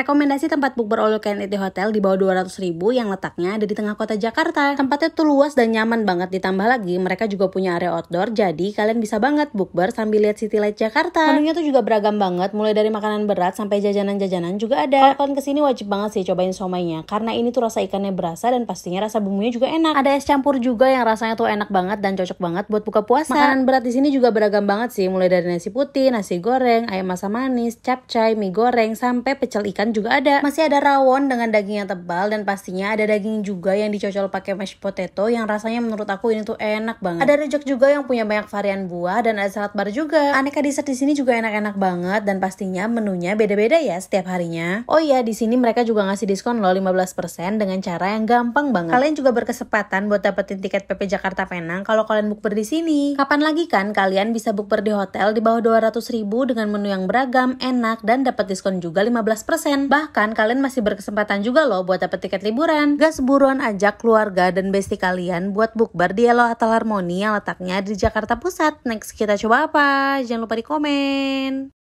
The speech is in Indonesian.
Rekomendasi tempat bukber all you can eat di hotel di bawah 200 ribu yang letaknya ada di tengah kota Jakarta. Tempatnya tuh luas dan nyaman banget. Ditambah lagi mereka juga punya area outdoor jadi kalian bisa banget bukber sambil lihat City Light Jakarta. Menunya tuh juga beragam banget mulai dari makanan berat sampai jajanan-jajanan juga ada. Kalau kalian kesini wajib banget sih cobain somainya karena ini tuh rasa ikannya berasa dan pastinya rasa bumbunya juga enak. Ada es campur juga yang rasanya tuh enak banget dan cocok banget buat buka puasa. Makanan berat di sini juga beragam banget sih mulai dari nasi putih, nasi goreng, ayam asam manis, capcay, mie goreng sampai pecel ikan ikan juga ada. Masih ada rawon dengan daging yang tebal dan pastinya ada daging juga yang dicocol pakai mashed potato yang rasanya menurut aku ini tuh enak banget. Ada rejek juga yang punya banyak varian buah dan ada salad bar juga. Aneka dessert di sini juga enak-enak banget dan pastinya menunya beda-beda ya setiap harinya. Oh iya, di sini mereka juga ngasih diskon loh 15% dengan cara yang gampang banget. Kalian juga berkesempatan buat dapetin tiket PP Jakarta Penang kalau kalian bukber di sini. Kapan lagi kan kalian bisa bukber di hotel di bawah 200 ribu dengan menu yang beragam, enak, dan dapat diskon juga 15%. Bahkan kalian masih berkesempatan juga loh buat dapet tiket liburan. Gas buruan ajak keluarga dan bestie kalian buat bukber di Yellow Atal Harmoni yang letaknya di Jakarta Pusat. Next kita coba apa? Jangan lupa di komen.